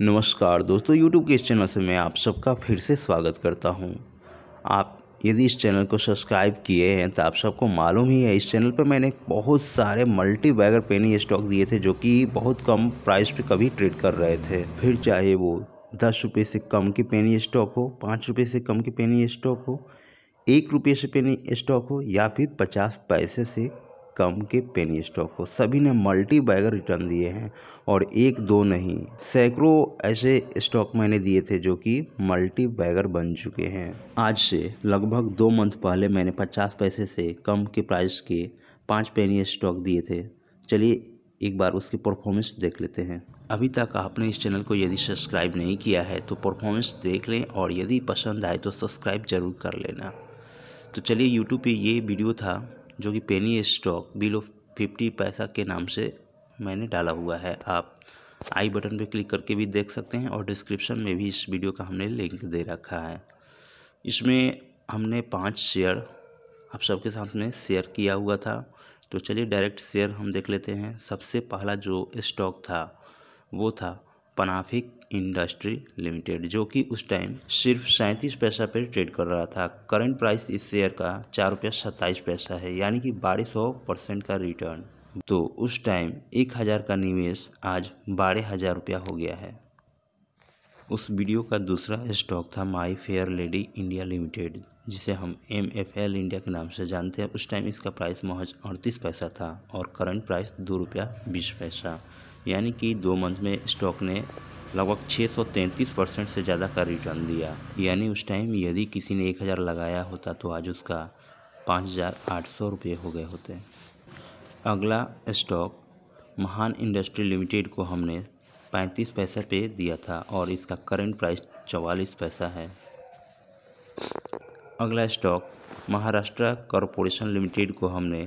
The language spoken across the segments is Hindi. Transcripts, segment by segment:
नमस्कार दोस्तों यूट्यूब के इस चैनल से मैं आप सबका फिर से स्वागत करता हूं आप यदि इस चैनल को सब्सक्राइब किए हैं तो आप सबको मालूम ही है इस चैनल पर मैंने बहुत सारे मल्टी बैगर पेनी स्टॉक दिए थे जो कि बहुत कम प्राइस पे कभी ट्रेड कर रहे थे फिर चाहे वो दस रुपये से कम की पेनी स्टॉक हो पाँच रुपये से कम की पेनी स्टॉक हो एक रुपये से पेनी स्टॉक हो या फिर पचास पैसे से कम के पेनी स्टॉक को सभी ने मल्टी बैगर रिटर्न दिए हैं और एक दो नहीं सैकड़ों ऐसे स्टॉक मैंने दिए थे जो कि मल्टी बैगर बन चुके हैं आज से लगभग दो मंथ पहले मैंने पचास पैसे से कम के प्राइस के पाँच पेनी स्टॉक दिए थे चलिए एक बार उसकी परफॉर्मेंस देख लेते हैं अभी तक आपने इस चैनल को यदि सब्सक्राइब नहीं किया है तो परफॉर्मेंस देख लें और यदि पसंद आए तो सब्सक्राइब जरूर कर लेना तो चलिए यूट्यूब पे ये वीडियो था जो कि पेनी स्टॉक बिलो फिफ्टी पैसा के नाम से मैंने डाला हुआ है आप आई बटन पर क्लिक करके भी देख सकते हैं और डिस्क्रिप्शन में भी इस वीडियो का हमने लिंक दे रखा है इसमें हमने पाँच शेयर आप सबके साथ में शेयर किया हुआ था तो चलिए डायरेक्ट शेयर हम देख लेते हैं सबसे पहला जो स्टॉक था वो था पनाफिक इंडस्ट्री लिमिटेड जो कि उस टाइम सिर्फ सैंतीस पैसा पर ट्रेड कर रहा था करंट प्राइस इस शेयर का चार रुपया सत्ताईस पैसा है यानी कि बारह सौ परसेंट का रिटर्न तो उस टाइम एक हज़ार का निवेश आज बारह हज़ार रुपया हो गया है उस वीडियो का दूसरा स्टॉक था my fair lady India limited जिसे हम एम एफ एल इंडिया के नाम से जानते हैं उस टाइम इसका प्राइस महज अड़तीस पैसा था और करंट प्राइस दो रुपया बीस पैसा यानी कि दो मंथ में स्टॉक ने लगभग 633 परसेंट से ज़्यादा का रिटर्न दिया यानी उस टाइम यदि किसी ने एक हज़ार लगाया होता तो आज उसका पाँच हज़ार आठ सौ रुपये हो गए होते अगला स्टॉक महान इंडस्ट्री लिमिटेड को हमने पैंतीस पैसे पे दिया था और इसका करंट प्राइस चवालीस पैसा है अगला स्टॉक महाराष्ट्र कॉरपोरेशन लिमिटेड को हमने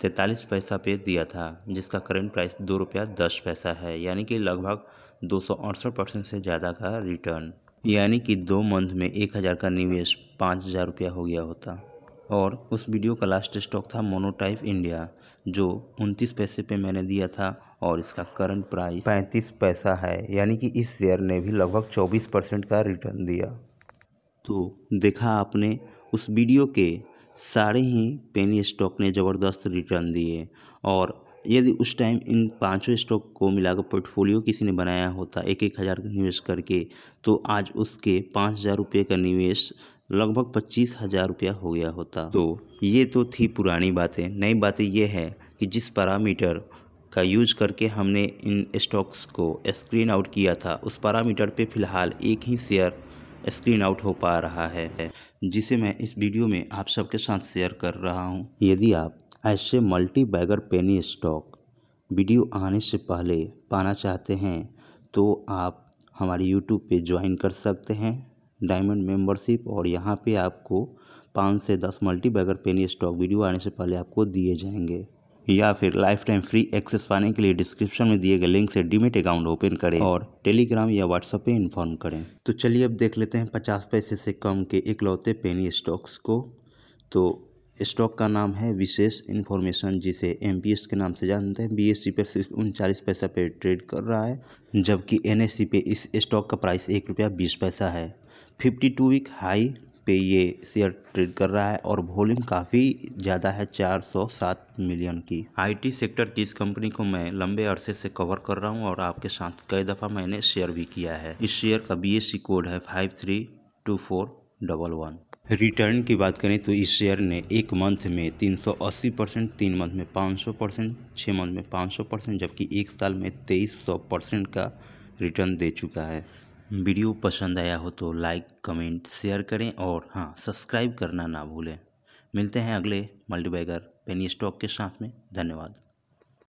तैंतालीस पैसा पे दिया था जिसका करंट प्राइस दो रुपया दस पैसा है यानी कि लगभग दो सौ अड़सठ परसेंट से ज़्यादा का रिटर्न यानी कि दो मंथ में एक हज़ार का निवेश पाँच हज़ार रुपया हो गया होता और उस वीडियो का लास्ट स्टॉक था मोनोटाइप इंडिया जो उनतीस पैसे पे मैंने दिया था और इसका करंट प्राइस पैंतीस पैसा है यानी कि इस शेयर ने भी लगभग चौबीस परसेंट का रिटर्न दिया तो देखा आपने उस वीडियो के सारे ही पेनी स्टॉक ने ज़बरदस्त रिटर्न दिए और यदि उस टाइम इन पांचों स्टॉक को मिलाकर पोर्टफोलियो किसी ने बनाया होता एक एक हज़ार का निवेश करके तो आज उसके पाँच हज़ार रुपये का निवेश लगभग पच्चीस हज़ार रुपया हो गया होता तो ये तो थी पुरानी बातें नई बातें यह है कि जिस पैरामीटर का यूज करके हमने इन स्टॉक्स को स्क्रीन आउट किया था उस पैरामीटर पे फिलहाल एक ही शेयर स्क्रीन आउट हो पा रहा है जिसे मैं इस वीडियो में आप सबके साथ शेयर कर रहा हूँ यदि आप ऐसे multibagger penny stock video आने से पहले पाना चाहते हैं तो आप हमारे यूट्यूब पे ज्वाइन कर सकते हैं डायमंड मेंबरशिप और यहाँ पे आपको पाँच से दस multibagger penny stock video आने से पहले आपको दिए जाएंगे या फिर लाइफ टाइम फ्री एक्सेस पाने के लिए डिस्क्रिप्शन में दिए गए लिंक से डीमेट अकाउंट ओपन करें और टेलीग्राम या व्हाट्सएप पे इन्फॉर्म करें तो चलिए अब देख लेते हैं पचास पैसे से कम के इकलौते पेनी स्टॉक्स को तो स्टॉक का नाम है विशेष इन्फॉर्मेशन जिसे एम के नाम से जानते हैं बी एस e पे सिर्फ उनचालीस पैसा पे ट्रेड कर रहा है जबकि एन e पे इस स्टॉक का प्राइस एक रुपया बीस पैसा है फिफ्टी टू वीक हाई पे ये शेयर ट्रेड कर रहा है और वॉल्यूम काफ़ी ज़्यादा है 407 मिलियन की आईटी सेक्टर की इस कंपनी को मैं लंबे अरसे से कवर कर रहा हूँ और आपके साथ कई दफ़ा मैंने शेयर भी किया है इस शेयर का बी कोड है five three two four double one return की बात करें तो इस शेयर ने एक मंथ में 380 परसेंट तीन मंथ में 500 परसेंट छः मंथ में 500 परसेंट जबकि एक साल में 2300 परसेंट का रिटर्न दे चुका है वीडियो पसंद आया हो तो लाइक कमेंट शेयर करें और हाँ सब्सक्राइब करना ना भूलें मिलते हैं अगले मल्टीबैगर पेनी स्टॉक के साथ में धन्यवाद